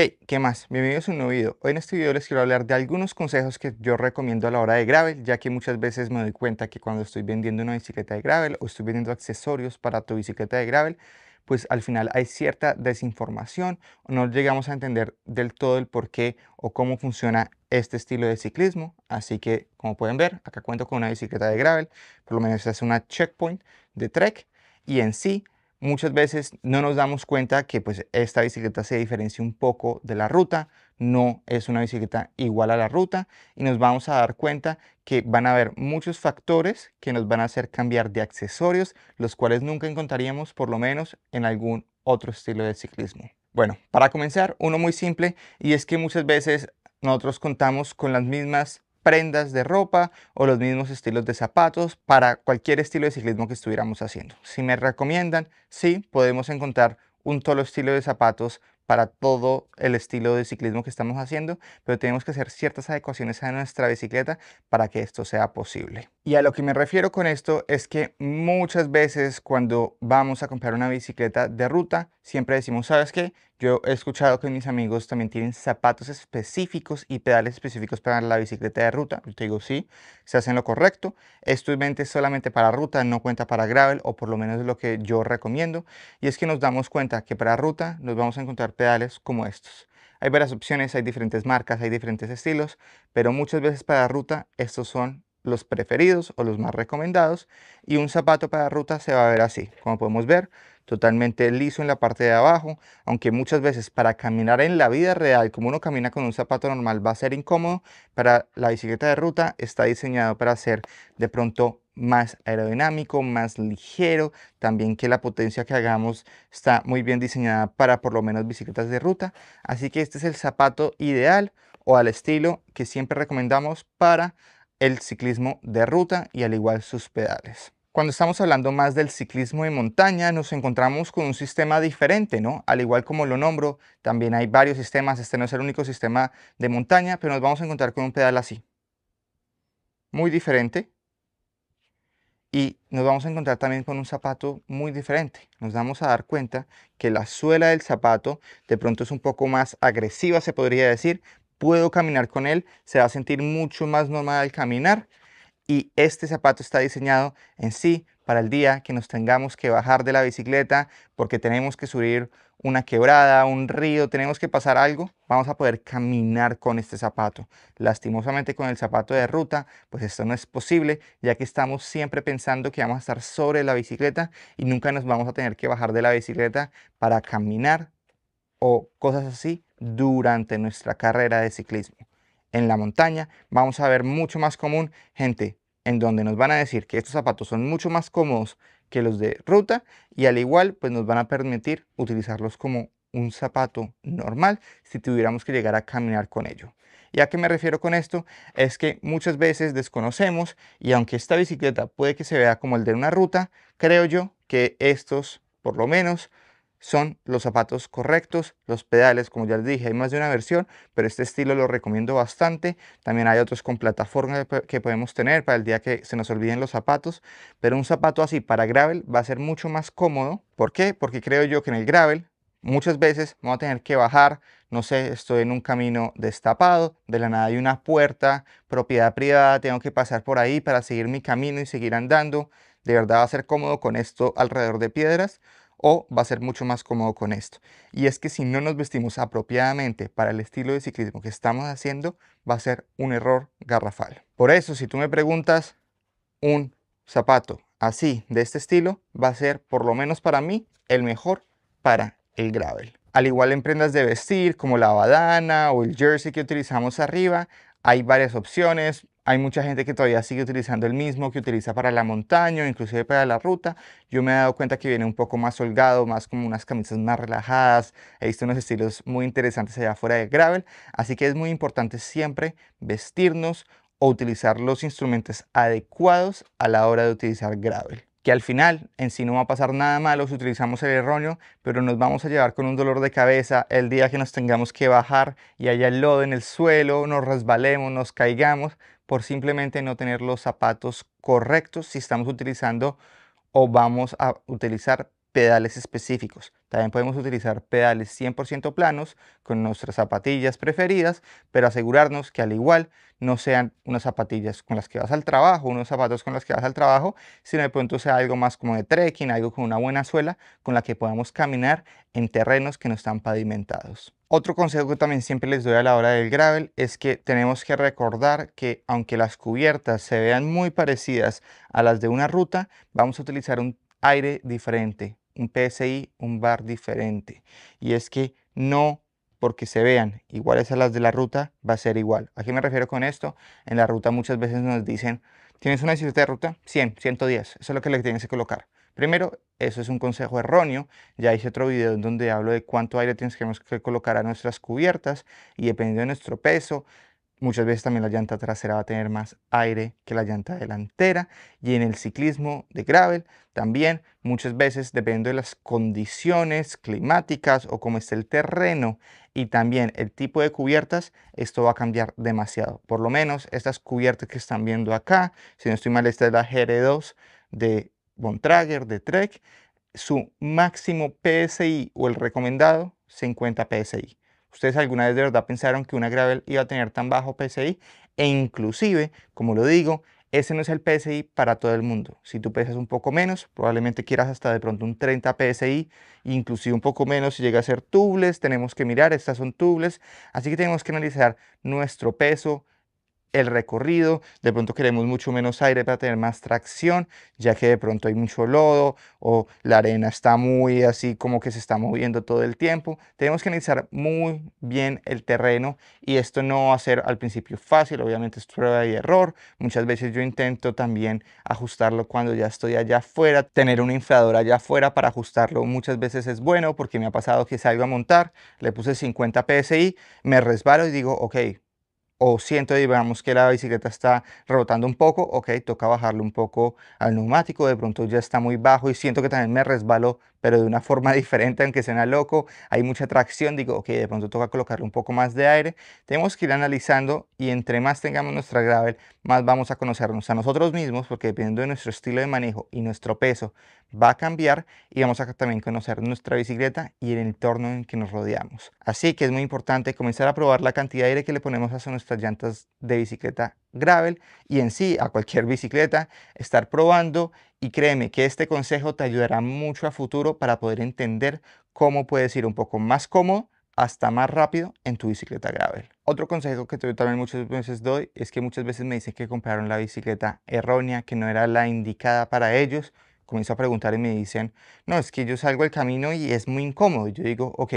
Hey, ¿qué más? Bienvenidos a un nuevo video. Hoy en este video les quiero hablar de algunos consejos que yo recomiendo a la hora de gravel, ya que muchas veces me doy cuenta que cuando estoy vendiendo una bicicleta de gravel o estoy vendiendo accesorios para tu bicicleta de gravel, pues al final hay cierta desinformación, no llegamos a entender del todo el por qué o cómo funciona este estilo de ciclismo. Así que, como pueden ver, acá cuento con una bicicleta de gravel, por lo menos es una checkpoint de trek y en sí muchas veces no nos damos cuenta que pues esta bicicleta se diferencia un poco de la ruta, no es una bicicleta igual a la ruta y nos vamos a dar cuenta que van a haber muchos factores que nos van a hacer cambiar de accesorios, los cuales nunca encontraríamos por lo menos en algún otro estilo de ciclismo. Bueno, para comenzar, uno muy simple y es que muchas veces nosotros contamos con las mismas prendas de ropa o los mismos estilos de zapatos para cualquier estilo de ciclismo que estuviéramos haciendo. Si me recomiendan, sí, podemos encontrar un solo estilo de zapatos para todo el estilo de ciclismo que estamos haciendo, pero tenemos que hacer ciertas adecuaciones a nuestra bicicleta para que esto sea posible. Y a lo que me refiero con esto es que muchas veces cuando vamos a comprar una bicicleta de ruta, siempre decimos, ¿sabes qué? Yo he escuchado que mis amigos también tienen zapatos específicos y pedales específicos para la bicicleta de ruta. Yo te digo, sí, se hacen lo correcto. Esto es solamente para ruta, no cuenta para gravel, o por lo menos es lo que yo recomiendo. Y es que nos damos cuenta que para ruta nos vamos a encontrar pedales como estos. Hay varias opciones, hay diferentes marcas, hay diferentes estilos, pero muchas veces para ruta estos son los preferidos o los más recomendados y un zapato para ruta se va a ver así como podemos ver totalmente liso en la parte de abajo aunque muchas veces para caminar en la vida real como uno camina con un zapato normal va a ser incómodo para la bicicleta de ruta está diseñado para ser de pronto más aerodinámico, más ligero, también que la potencia que hagamos está muy bien diseñada para por lo menos bicicletas de ruta, así que este es el zapato ideal o al estilo que siempre recomendamos para el ciclismo de ruta y al igual sus pedales. Cuando estamos hablando más del ciclismo de montaña, nos encontramos con un sistema diferente, ¿no? Al igual como lo nombro, también hay varios sistemas, este no es el único sistema de montaña, pero nos vamos a encontrar con un pedal así. Muy diferente. Y nos vamos a encontrar también con un zapato muy diferente. Nos vamos a dar cuenta que la suela del zapato de pronto es un poco más agresiva, se podría decir, puedo caminar con él, se va a sentir mucho más normal al caminar y este zapato está diseñado en sí para el día que nos tengamos que bajar de la bicicleta porque tenemos que subir una quebrada, un río, tenemos que pasar algo, vamos a poder caminar con este zapato. Lastimosamente con el zapato de ruta, pues esto no es posible, ya que estamos siempre pensando que vamos a estar sobre la bicicleta y nunca nos vamos a tener que bajar de la bicicleta para caminar o cosas así durante nuestra carrera de ciclismo. En la montaña vamos a ver mucho más común gente en donde nos van a decir que estos zapatos son mucho más cómodos que los de ruta y al igual pues nos van a permitir utilizarlos como un zapato normal si tuviéramos que llegar a caminar con ello. ya que me refiero con esto? Es que muchas veces desconocemos y aunque esta bicicleta puede que se vea como el de una ruta, creo yo que estos, por lo menos, son los zapatos correctos, los pedales, como ya les dije, hay más de una versión, pero este estilo lo recomiendo bastante. También hay otros con plataforma que podemos tener para el día que se nos olviden los zapatos, pero un zapato así para gravel va a ser mucho más cómodo. ¿Por qué? Porque creo yo que en el gravel muchas veces vamos a tener que bajar, no sé, estoy en un camino destapado, de la nada hay una puerta, propiedad privada, tengo que pasar por ahí para seguir mi camino y seguir andando. De verdad va a ser cómodo con esto alrededor de piedras o va a ser mucho más cómodo con esto. Y es que si no nos vestimos apropiadamente para el estilo de ciclismo que estamos haciendo, va a ser un error garrafal. Por eso, si tú me preguntas, un zapato así, de este estilo, va a ser, por lo menos para mí, el mejor para el gravel. Al igual en prendas de vestir, como la badana o el jersey que utilizamos arriba, hay varias opciones. Hay mucha gente que todavía sigue utilizando el mismo que utiliza para la montaña o inclusive para la ruta. Yo me he dado cuenta que viene un poco más holgado, más como unas camisas más relajadas. He visto unos estilos muy interesantes allá afuera de gravel. Así que es muy importante siempre vestirnos o utilizar los instrumentos adecuados a la hora de utilizar gravel que al final en sí no va a pasar nada malo si utilizamos el erróneo, pero nos vamos a llevar con un dolor de cabeza el día que nos tengamos que bajar y haya lodo en el suelo, nos resbalemos, nos caigamos, por simplemente no tener los zapatos correctos si estamos utilizando o vamos a utilizar pedales específicos. También podemos utilizar pedales 100% planos con nuestras zapatillas preferidas, pero asegurarnos que al igual no sean unas zapatillas con las que vas al trabajo, unos zapatos con las que vas al trabajo, sino de pronto sea algo más como de trekking, algo con una buena suela con la que podamos caminar en terrenos que no están pavimentados. Otro consejo que también siempre les doy a la hora del gravel es que tenemos que recordar que aunque las cubiertas se vean muy parecidas a las de una ruta, vamos a utilizar un aire diferente un PSI, un bar diferente. Y es que no porque se vean iguales a las de la ruta, va a ser igual. ¿A qué me refiero con esto? En la ruta muchas veces nos dicen, ¿tienes una bicicleta de ruta? 100, 110. Eso es lo que le tienes que colocar. Primero, eso es un consejo erróneo. Ya hice otro video en donde hablo de cuánto aire tienes que colocar a nuestras cubiertas y dependiendo de nuestro peso, Muchas veces también la llanta trasera va a tener más aire que la llanta delantera. Y en el ciclismo de gravel también muchas veces depende de las condiciones climáticas o cómo esté el terreno y también el tipo de cubiertas, esto va a cambiar demasiado. Por lo menos estas cubiertas que están viendo acá, si no estoy mal, esta es la GR2 de Bontrager, de Trek. Su máximo PSI o el recomendado, 50 PSI. ¿Ustedes alguna vez de verdad pensaron que una Gravel iba a tener tan bajo PSI? E inclusive, como lo digo, ese no es el PSI para todo el mundo. Si tú pesas un poco menos, probablemente quieras hasta de pronto un 30 PSI, inclusive un poco menos si llega a ser tubles, tenemos que mirar, estas son tubles, así que tenemos que analizar nuestro peso, el recorrido, de pronto queremos mucho menos aire para tener más tracción, ya que de pronto hay mucho lodo o la arena está muy así como que se está moviendo todo el tiempo. Tenemos que analizar muy bien el terreno y esto no va a ser al principio fácil, obviamente es prueba y error. Muchas veces yo intento también ajustarlo cuando ya estoy allá afuera, tener un inflador allá afuera para ajustarlo muchas veces es bueno porque me ha pasado que salgo a montar, le puse 50 psi, me resbalo y digo, ok, o siento, digamos, que la bicicleta está rebotando un poco, ok, toca bajarle un poco al neumático, de pronto ya está muy bajo y siento que también me resbalo pero de una forma diferente, aunque suena loco, hay mucha tracción, digo, ok, de pronto toca colocarle un poco más de aire. Tenemos que ir analizando y entre más tengamos nuestra gravel, más vamos a conocernos a nosotros mismos, porque dependiendo de nuestro estilo de manejo y nuestro peso, va a cambiar y vamos a también conocer nuestra bicicleta y el entorno en que nos rodeamos. Así que es muy importante comenzar a probar la cantidad de aire que le ponemos a nuestras llantas de bicicleta gravel y en sí a cualquier bicicleta, estar probando y créeme que este consejo te ayudará mucho a futuro para poder entender cómo puedes ir un poco más cómodo hasta más rápido en tu bicicleta gravel. Otro consejo que yo también muchas veces doy es que muchas veces me dicen que compraron la bicicleta errónea, que no era la indicada para ellos. Comienzo a preguntar y me dicen, no, es que yo salgo el camino y es muy incómodo. Y yo digo, ok,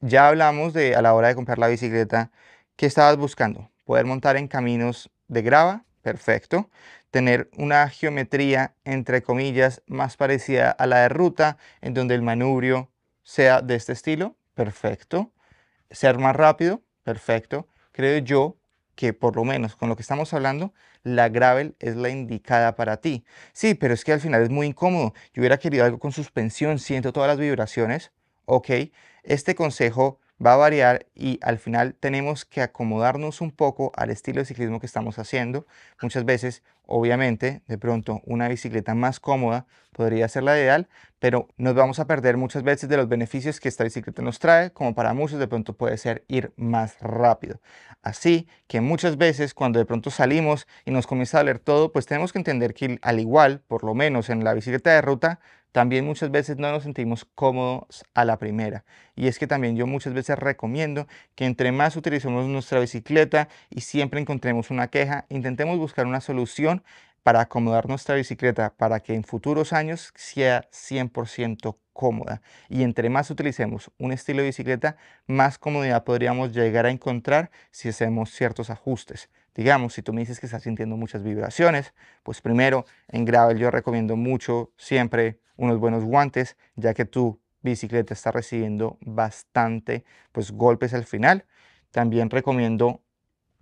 ya hablamos de a la hora de comprar la bicicleta, ¿qué estabas buscando? Poder montar en caminos de grava perfecto. Tener una geometría, entre comillas, más parecida a la de ruta, en donde el manubrio sea de este estilo, perfecto. Ser más rápido, perfecto. Creo yo que por lo menos con lo que estamos hablando, la gravel es la indicada para ti. Sí, pero es que al final es muy incómodo. Yo hubiera querido algo con suspensión, siento todas las vibraciones. Ok, este consejo va a variar y al final tenemos que acomodarnos un poco al estilo de ciclismo que estamos haciendo. Muchas veces, obviamente, de pronto una bicicleta más cómoda podría ser la ideal, pero nos vamos a perder muchas veces de los beneficios que esta bicicleta nos trae, como para muchos de pronto puede ser ir más rápido. Así que muchas veces cuando de pronto salimos y nos comienza a doler todo, pues tenemos que entender que al igual, por lo menos en la bicicleta de ruta, también muchas veces no nos sentimos cómodos a la primera. Y es que también yo muchas veces recomiendo que entre más utilicemos nuestra bicicleta y siempre encontremos una queja, intentemos buscar una solución para acomodar nuestra bicicleta para que en futuros años sea 100% cómoda. Y entre más utilicemos un estilo de bicicleta, más comodidad podríamos llegar a encontrar si hacemos ciertos ajustes. Digamos, si tú me dices que estás sintiendo muchas vibraciones, pues primero, en gravel yo recomiendo mucho siempre unos buenos guantes, ya que tu bicicleta está recibiendo bastante pues golpes al final. También recomiendo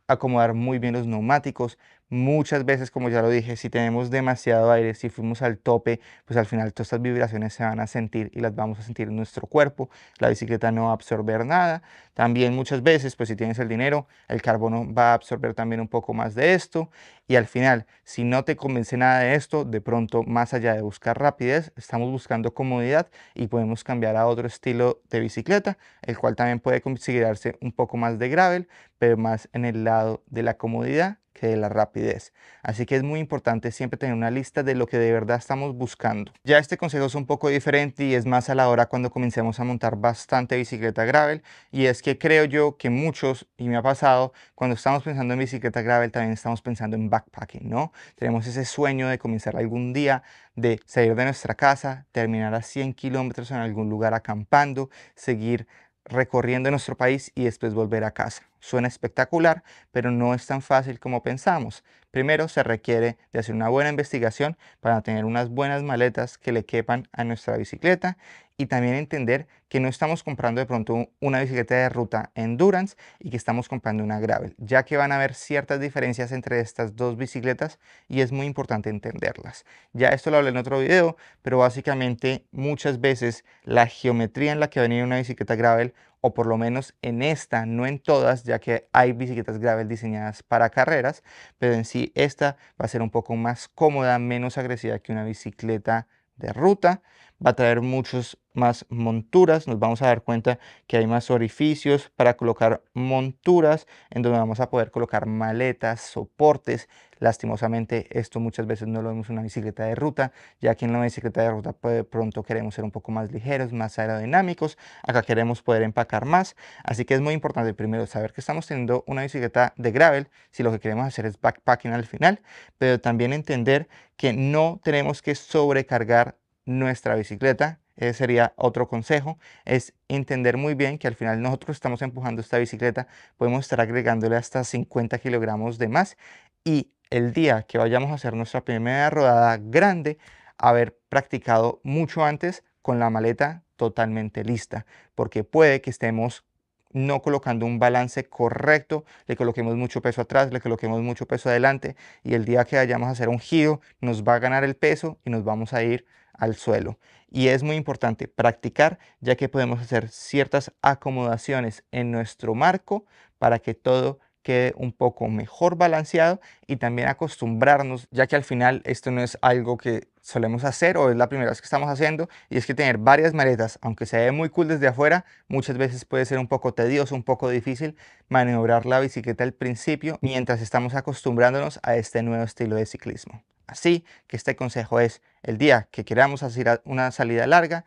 acomodar muy bien los neumáticos, Muchas veces, como ya lo dije, si tenemos demasiado aire, si fuimos al tope, pues al final todas estas vibraciones se van a sentir y las vamos a sentir en nuestro cuerpo. La bicicleta no va a absorber nada. También muchas veces, pues si tienes el dinero, el carbono va a absorber también un poco más de esto. Y al final, si no te convence nada de esto, de pronto, más allá de buscar rapidez, estamos buscando comodidad y podemos cambiar a otro estilo de bicicleta, el cual también puede considerarse un poco más de gravel, pero más en el lado de la comodidad que de la rapidez. Así que es muy importante siempre tener una lista de lo que de verdad estamos buscando. Ya este consejo es un poco diferente y es más a la hora cuando comencemos a montar bastante bicicleta gravel y es que creo yo que muchos, y me ha pasado, cuando estamos pensando en bicicleta gravel también estamos pensando en backpacking, ¿no? Tenemos ese sueño de comenzar algún día, de salir de nuestra casa, terminar a 100 kilómetros en algún lugar acampando, seguir recorriendo nuestro país y después volver a casa. Suena espectacular, pero no es tan fácil como pensamos. Primero se requiere de hacer una buena investigación para tener unas buenas maletas que le quepan a nuestra bicicleta y también entender que no estamos comprando de pronto una bicicleta de ruta endurance y que estamos comprando una gravel, ya que van a haber ciertas diferencias entre estas dos bicicletas y es muy importante entenderlas. Ya esto lo hablé en otro video, pero básicamente muchas veces la geometría en la que va a venir una bicicleta gravel o por lo menos en esta, no en todas, ya que hay bicicletas gravel diseñadas para carreras, pero en sí esta va a ser un poco más cómoda, menos agresiva que una bicicleta de ruta va a traer muchos más monturas. Nos vamos a dar cuenta que hay más orificios para colocar monturas en donde vamos a poder colocar maletas, soportes. Lastimosamente esto muchas veces no lo vemos en una bicicleta de ruta, ya que en la bicicleta de ruta de pronto queremos ser un poco más ligeros, más aerodinámicos. Acá queremos poder empacar más. Así que es muy importante primero saber que estamos teniendo una bicicleta de gravel, si lo que queremos hacer es backpacking al final, pero también entender que no tenemos que sobrecargar nuestra bicicleta. sería otro consejo, es entender muy bien que al final nosotros estamos empujando esta bicicleta, podemos estar agregándole hasta 50 kilogramos de más y el día que vayamos a hacer nuestra primera rodada grande, haber practicado mucho antes con la maleta totalmente lista, porque puede que estemos no colocando un balance correcto, le coloquemos mucho peso atrás, le coloquemos mucho peso adelante y el día que vayamos a hacer un giro nos va a ganar el peso y nos vamos a ir al suelo. Y es muy importante practicar ya que podemos hacer ciertas acomodaciones en nuestro marco para que todo quede un poco mejor balanceado y también acostumbrarnos, ya que al final esto no es algo que solemos hacer o es la primera vez que estamos haciendo, y es que tener varias maletas, aunque se ve muy cool desde afuera, muchas veces puede ser un poco tedioso, un poco difícil maniobrar la bicicleta al principio mientras estamos acostumbrándonos a este nuevo estilo de ciclismo. Así que este consejo es el día que queramos hacer una salida larga,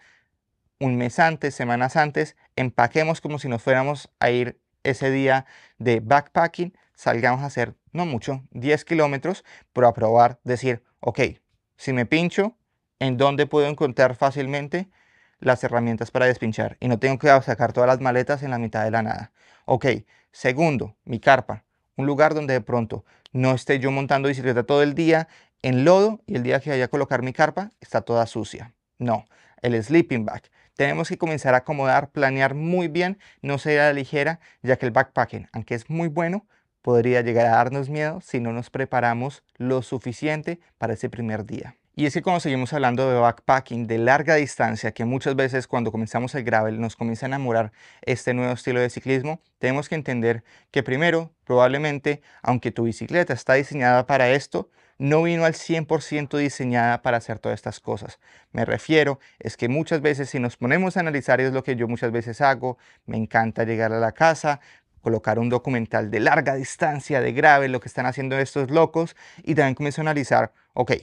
un mes antes, semanas antes, empaquemos como si nos fuéramos a ir ese día de backpacking, salgamos a hacer, no mucho, 10 kilómetros, pero a probar, decir, ok, si me pincho, ¿en dónde puedo encontrar fácilmente las herramientas para despinchar? Y no tengo que sacar todas las maletas en la mitad de la nada. Ok, segundo, mi carpa, un lugar donde de pronto no esté yo montando bicicleta todo el día en lodo y el día que vaya a colocar mi carpa está toda sucia. No, el sleeping bag. Tenemos que comenzar a acomodar, planear muy bien, no ser la ligera, ya que el backpacking, aunque es muy bueno, podría llegar a darnos miedo si no nos preparamos lo suficiente para ese primer día. Y es que cuando seguimos hablando de backpacking de larga distancia, que muchas veces cuando comenzamos el gravel nos comienza a enamorar este nuevo estilo de ciclismo, tenemos que entender que primero, probablemente, aunque tu bicicleta está diseñada para esto, no vino al 100% diseñada para hacer todas estas cosas. Me refiero es que muchas veces si nos ponemos a analizar, es lo que yo muchas veces hago, me encanta llegar a la casa, colocar un documental de larga distancia, de gravel, lo que están haciendo estos locos, y también comienzo a analizar, ok,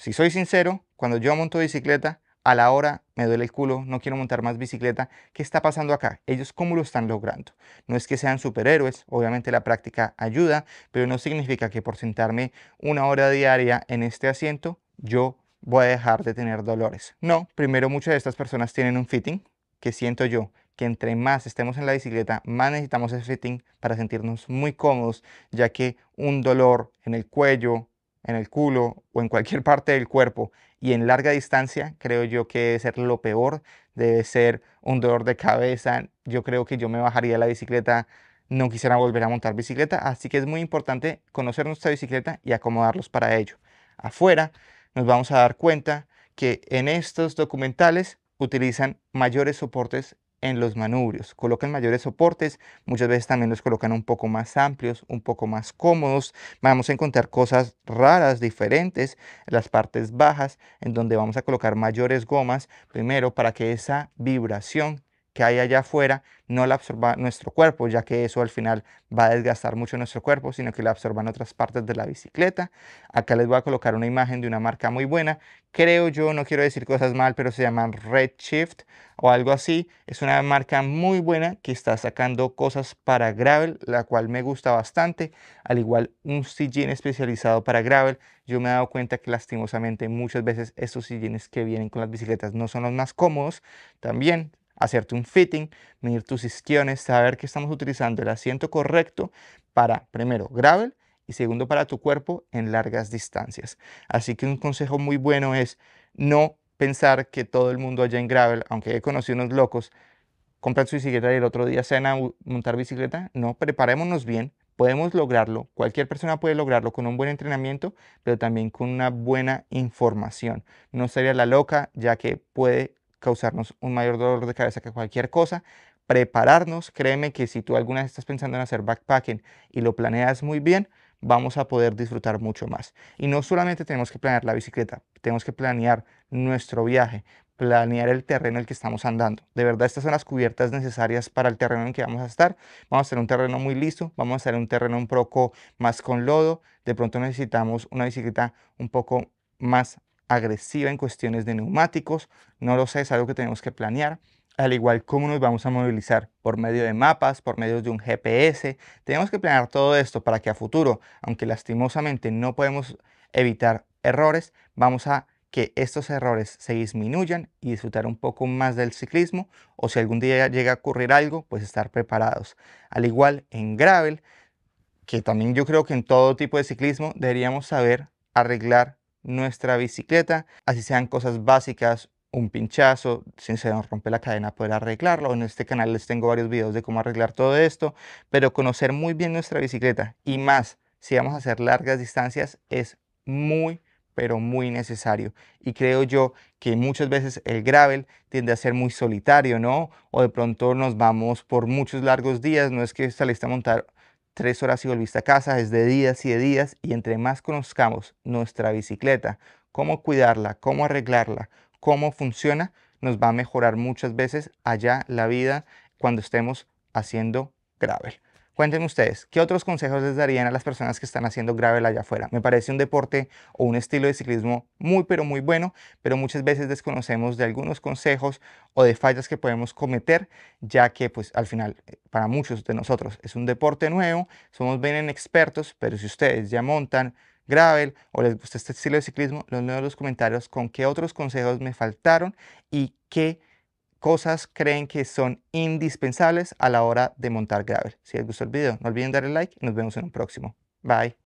si soy sincero, cuando yo monto bicicleta, a la hora me duele el culo, no quiero montar más bicicleta. ¿Qué está pasando acá? ¿Ellos cómo lo están logrando? No es que sean superhéroes, obviamente la práctica ayuda, pero no significa que por sentarme una hora diaria en este asiento, yo voy a dejar de tener dolores. No, primero muchas de estas personas tienen un fitting, que siento yo que entre más estemos en la bicicleta, más necesitamos ese fitting para sentirnos muy cómodos, ya que un dolor en el cuello, en el culo o en cualquier parte del cuerpo y en larga distancia, creo yo que debe ser lo peor, debe ser un dolor de cabeza. Yo creo que yo me bajaría la bicicleta, no quisiera volver a montar bicicleta, así que es muy importante conocer nuestra bicicleta y acomodarlos para ello. Afuera nos vamos a dar cuenta que en estos documentales utilizan mayores soportes en los manubrios. Colocan mayores soportes, muchas veces también los colocan un poco más amplios, un poco más cómodos. Vamos a encontrar cosas raras, diferentes, en las partes bajas, en donde vamos a colocar mayores gomas, primero para que esa vibración que hay allá afuera no la absorba nuestro cuerpo, ya que eso al final va a desgastar mucho nuestro cuerpo, sino que la absorban otras partes de la bicicleta. Acá les voy a colocar una imagen de una marca muy buena. Creo yo, no quiero decir cosas mal, pero se llaman Redshift o algo así. Es una marca muy buena que está sacando cosas para gravel, la cual me gusta bastante. Al igual un sillín especializado para gravel. Yo me he dado cuenta que lastimosamente muchas veces estos sillines que vienen con las bicicletas no son los más cómodos. También hacerte un fitting, medir tus isquiones, saber que estamos utilizando el asiento correcto para, primero, gravel y segundo, para tu cuerpo en largas distancias. Así que un consejo muy bueno es no pensar que todo el mundo allá en gravel, aunque he conocido unos locos, compran su bicicleta y el otro día cena montar bicicleta. No, preparémonos bien, podemos lograrlo, cualquier persona puede lograrlo con un buen entrenamiento, pero también con una buena información. No sería la loca, ya que puede causarnos un mayor dolor de cabeza que cualquier cosa. Prepararnos, créeme que si tú alguna vez estás pensando en hacer backpacking y lo planeas muy bien, vamos a poder disfrutar mucho más. Y no solamente tenemos que planear la bicicleta, tenemos que planear nuestro viaje, planear el terreno en el que estamos andando. De verdad, estas son las cubiertas necesarias para el terreno en que vamos a estar. Vamos a hacer un terreno muy listo, vamos a hacer un terreno un poco más con lodo. De pronto necesitamos una bicicleta un poco más agresiva en cuestiones de neumáticos, no lo sé, es algo que tenemos que planear, al igual cómo nos vamos a movilizar por medio de mapas, por medio de un GPS, tenemos que planear todo esto para que a futuro, aunque lastimosamente no podemos evitar errores, vamos a que estos errores se disminuyan y disfrutar un poco más del ciclismo o si algún día llega a ocurrir algo, pues estar preparados. Al igual en gravel, que también yo creo que en todo tipo de ciclismo deberíamos saber arreglar nuestra bicicleta, así sean cosas básicas, un pinchazo, si se nos rompe la cadena poder arreglarlo. En este canal les tengo varios videos de cómo arreglar todo esto, pero conocer muy bien nuestra bicicleta y más si vamos a hacer largas distancias es muy pero muy necesario. Y creo yo que muchas veces el gravel tiende a ser muy solitario, ¿no? O de pronto nos vamos por muchos largos días, no es que saliste a montar tres horas y volviste a casa, es de días y de días, y entre más conozcamos nuestra bicicleta, cómo cuidarla, cómo arreglarla, cómo funciona, nos va a mejorar muchas veces allá la vida cuando estemos haciendo gravel. Cuéntenme ustedes, ¿qué otros consejos les darían a las personas que están haciendo gravel allá afuera? Me parece un deporte o un estilo de ciclismo muy, pero muy bueno, pero muchas veces desconocemos de algunos consejos o de fallas que podemos cometer, ya que pues al final eh, para muchos de nosotros es un deporte nuevo, somos bien expertos, pero si ustedes ya montan gravel o les gusta este estilo de ciclismo, los leo en los comentarios con qué otros consejos me faltaron y qué cosas creen que son indispensables a la hora de montar gravel. Si les gustó el video, no olviden darle like y nos vemos en un próximo. Bye.